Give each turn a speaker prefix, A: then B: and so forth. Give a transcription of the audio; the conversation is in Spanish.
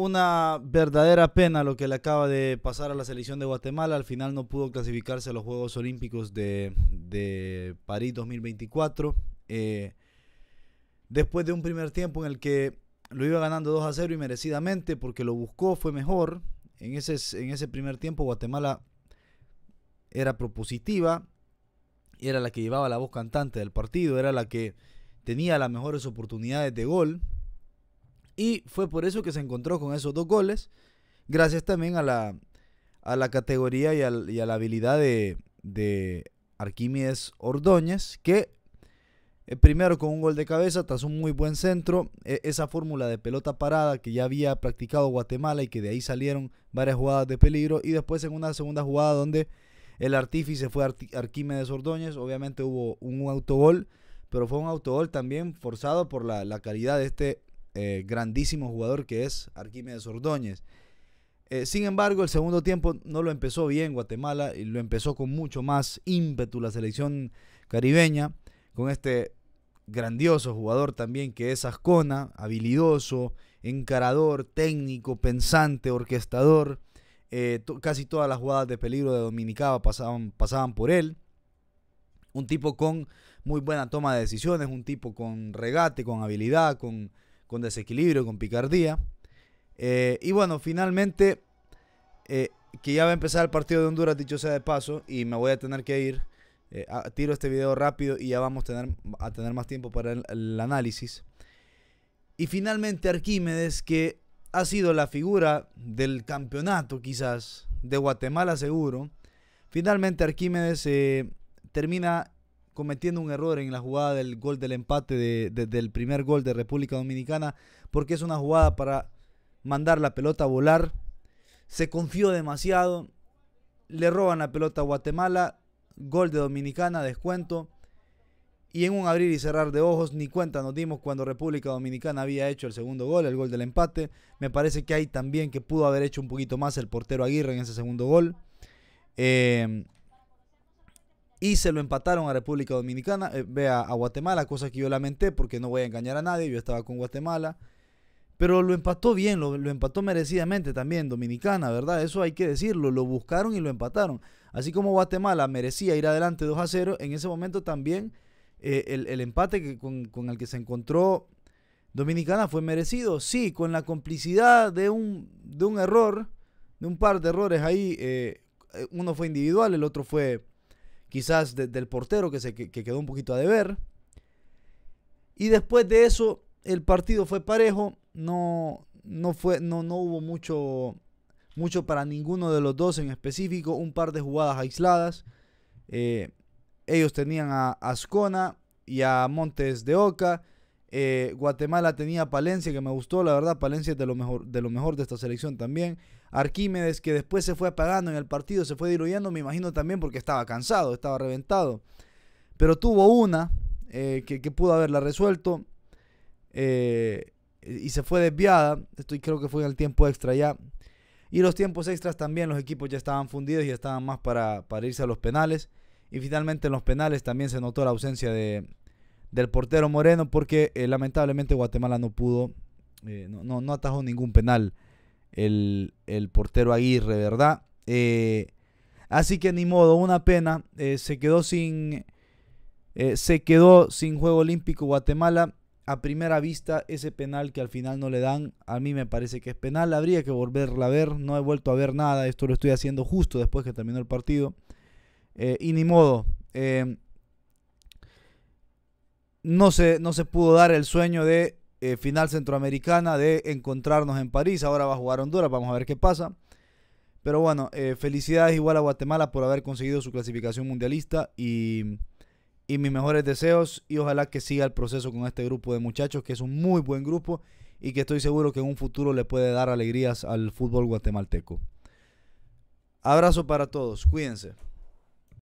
A: una verdadera pena lo que le acaba de pasar a la selección de Guatemala. Al final no pudo clasificarse a los Juegos Olímpicos de, de París 2024. Eh, después de un primer tiempo en el que lo iba ganando 2 a 0 y merecidamente porque lo buscó, fue mejor. En ese, en ese primer tiempo Guatemala era propositiva, era la que llevaba la voz cantante del partido, era la que tenía las mejores oportunidades de gol y fue por eso que se encontró con esos dos goles, gracias también a la, a la categoría y, a la habilidad de, de Arquímedes Ordóñez, que eh, primero con un gol de cabeza, tras un muy buen centro, e, esa fórmula de pelota parada que ya había practicado Guatemala y que de ahí salieron varias jugadas de peligro, y después en una segunda jugada donde el artífice fue Arquímedes Ordóñez, obviamente hubo un autogol, pero fue un autogol también forzado por la, la calidad de este eh, grandísimo jugador que es Arquímedes Ordóñez. Eh, sin embargo, el segundo tiempo no lo empezó bien Guatemala y lo empezó con mucho más ímpetu la selección caribeña, con este grandioso jugador también que es Ascona, habilidoso, encarador, técnico, pensante, orquestador. Eh, casi todas las jugadas de peligro de Dominicaba pasaban, pasaban por él. Un tipo con muy buena toma de decisiones, un tipo con regate, con habilidad, con con desequilibrio, con picardía. Eh, y bueno, finalmente, eh, que ya va a empezar el partido de Honduras, dicho sea de paso, y me voy a tener que ir. Eh, tiro este video rápido y ya vamos a tener, a tener más tiempo para el, el análisis. Y finalmente Arquímedes, que ha sido la figura del campeonato quizás, de Guatemala seguro. Finalmente Arquímedes termina cometiendo un error en la jugada del gol del empate de, del primer gol de República Dominicana, porque es una jugada para mandar la pelota a volar. Se confió demasiado, le roban la pelota a Guatemala, gol de Dominicana, descuento. Y en un abrir y cerrar de ojos, ni cuenta nos dimos cuando República Dominicana había hecho el segundo gol, el gol del empate. Me parece que hay también que pudo haber hecho un poquito más el portero Aguirre en ese segundo gol. Eh, y se lo empataron a República Dominicana, eh, vea, a Guatemala, cosa que yo lamenté porque no voy a engañar a nadie, yo estaba con Guatemala, pero lo empató bien, lo, empató merecidamente también Dominicana, ¿verdad? Eso hay que decirlo, lo buscaron y lo empataron. Así como Guatemala merecía ir adelante 2 a 0, en ese momento también eh, el, empate que, con, el que se encontró Dominicana fue merecido, sí, con la complicidad de un, de un error, de un par de errores ahí, eh, uno fue individual, el otro fue quizás del portero que, se, quedó un poquito a deber. Y después de eso, el partido fue parejo, no, no, fue, no, no hubo mucho, mucho para ninguno de los dos en específico, un par de jugadas aisladas. Eh, ellos tenían a Ascona y a Montes de Oca. Eh, Guatemala tenía Palencia, que me gustó, la verdad, Palencia es de lo, mejor, de lo mejor de esta selección también. Arquímedes, que después se fue apagando en el partido, se fue diluyendo, me imagino también porque estaba cansado, estaba reventado. Pero tuvo una eh, que, pudo haberla resuelto eh, y se fue desviada. estoy creo que fue en el tiempo extra ya. Y los tiempos extras también, los equipos ya estaban fundidos y estaban más para, para irse a los penales. Y finalmente en los penales también se notó la ausencia de, del portero Moreno porque eh, lamentablemente Guatemala no pudo, eh, no, atajó ningún penal el, portero Aguirre, ¿verdad? Eh, así que ni modo, una pena, se quedó sin... se quedó sin Juego Olímpico Guatemala. A primera vista, ese penal que al final no le dan, a mí me parece que es penal. Habría que volverla a ver. No he vuelto a ver nada. Esto lo estoy haciendo justo después que terminó el partido. y ni modo no se, no se pudo dar el sueño de eh, final centroamericana, de encontrarnos en París. Ahora va a jugar Honduras, vamos a ver qué pasa. Pero bueno, eh, felicidades igual a Guatemala por haber conseguido su clasificación mundialista y, y mis mejores deseos y ojalá que siga el proceso con este grupo de muchachos, que es un muy buen grupo y que estoy seguro que en un futuro le puede dar alegrías al fútbol guatemalteco. Abrazo para todos, cuídense.